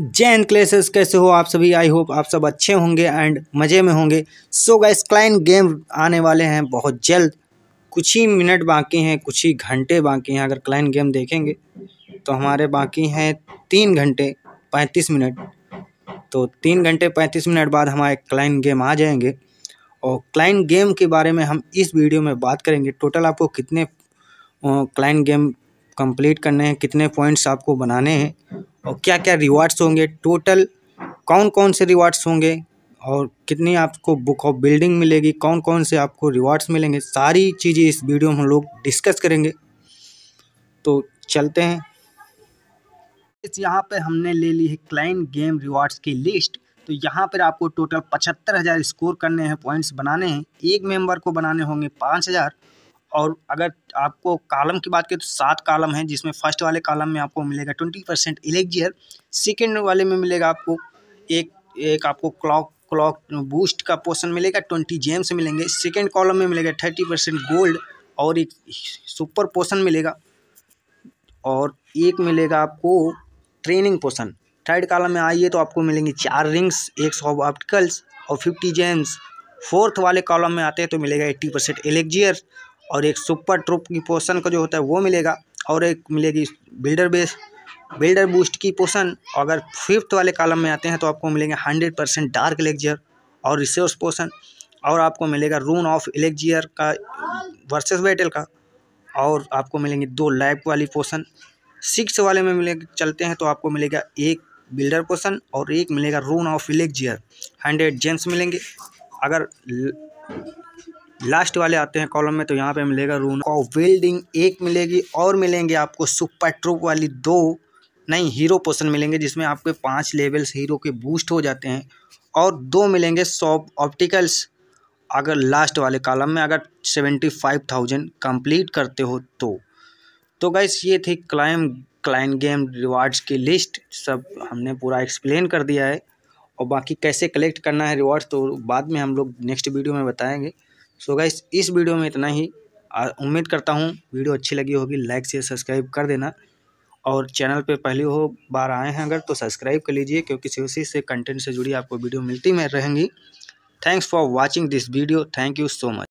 जैन क्लेसेस कैसे हो आप सभी आई होप आप सब अच्छे होंगे एंड मज़े में होंगे so so guys clan game आने वाले हैं बहुत जल्द कुछ ही मिनट बाकी हैं कुछ ही घंटे बाकी हैं अगर क्लाइन गेम देखेंगे तो हमारे बाकी हैं तीन घंटे पैंतीस मिनट तो तीन घंटे पैंतीस मिनट बाद हमारे क्लाइन गेम आ जाएंगे और क्लाइन गेम के बारे में हम इस वीडियो में बात करेंगे टोटल आपको कितने क्लाइन गेम कंप्लीट करने हैं कितने पॉइंट्स आपको बनाने हैं और क्या क्या रिवार्ड्स होंगे टोटल कौन कौन से रिवार्ड्स होंगे और कितनी आपको बुक ऑफ बिल्डिंग मिलेगी कौन कौन से आपको रिवार्ड्स मिलेंगे सारी चीज़ें इस वीडियो में हम लोग डिस्कस करेंगे तो चलते हैं इस यहाँ पर हमने ले ली है क्लाइन गेम रिवार्ड्स की लिस्ट तो यहाँ पर आपको टोटल पचहत्तर हज़ार स्कोर करने हैं पॉइंट्स बनाने हैं एक मेंबर को बनाने होंगे पाँच हज़ार और अगर आपको कालम की बात करें तो सात कालम हैं जिसमें फर्स्ट वाले कालम में आपको मिलेगा ट्वेंटी परसेंट इलेक्जियर सेकेंड वाले में मिलेगा आपको एक एक आपको क्लॉक क्लॉक बूस्ट का पोर्सन मिलेगा ट्वेंटी जेम्स मिलेंगे सेकेंड कॉलम में मिलेगा थर्टी परसेंट गोल्ड और एक सुपर पोर्सन मिलेगा और एक मिलेगा आपको ट्रेनिंग पोर्सन थर्ड कॉलम में आइए तो आपको मिलेंगे चार रिंग्स एक सौ ऑप्टिकल्स और फिफ्टी जेम्स फोर्थ वाले कॉलम में आते हैं तो मिलेगा एट्टी परसेंट एलेक्जियर और एक सुपर ट्रूप की पोशन का जो होता है वो मिलेगा और एक मिलेगी बिल्डर बेस बिल्डर बूस्ट की पोषण अगर फिफ्थ वाले कॉलम में आते हैं तो आपको मिलेंगे हंड्रेड परसेंट डार्क इलेक्जियर और रिसोर्स पोषण और आपको मिलेगा रून ऑफ इलेक्जियर का वर्सेस बैटल का और आपको मिलेंगे दो लैप वाली पोशन सिक्स वाले में मिले चलते हैं तो आपको मिलेगा एक बिल्डर पोषण और एक मिलेगा rune of elixir hundred gems मिलेंगे अगर लास्ट वाले आते हैं कॉलम में तो यहाँ पे मिलेगा रून और वेल्डिंग एक मिलेगी और मिलेंगे आपको सुपर ट्रूप वाली दो नहीं हीरो पोशन मिलेंगे जिसमें आपके पाँच लेवल्स हीरो के बूस्ट हो जाते हैं और दो मिलेंगे सॉप ऑप्टिकल्स अगर लास्ट वाले कॉलम में अगर सेवेंटी फाइव थाउजेंड कम्प्लीट करते हो तो तो गाइस ये थी क्लाइम क्लाइन गेम रिवार्ड्स की लिस्ट सब हमने पूरा एक्सप्लेन कर दिया है और बाकी कैसे कलेक्ट करना है रिवार्ड्स तो बाद में हम लोग नेक्स्ट वीडियो में बताएंगे सो so गाइस इस वीडियो में इतना ही उम्मीद करता हूँ वीडियो अच्छी लगी होगी लाइक से सब्सक्राइब कर देना और चैनल पे पहली हो बार आए हैं अगर तो सब्सक्राइब कर लीजिए क्योंकि उसी से कंटेंट से जुड़ी आपको वीडियो मिलती में रहेंगी thanks for watching this video thank you so much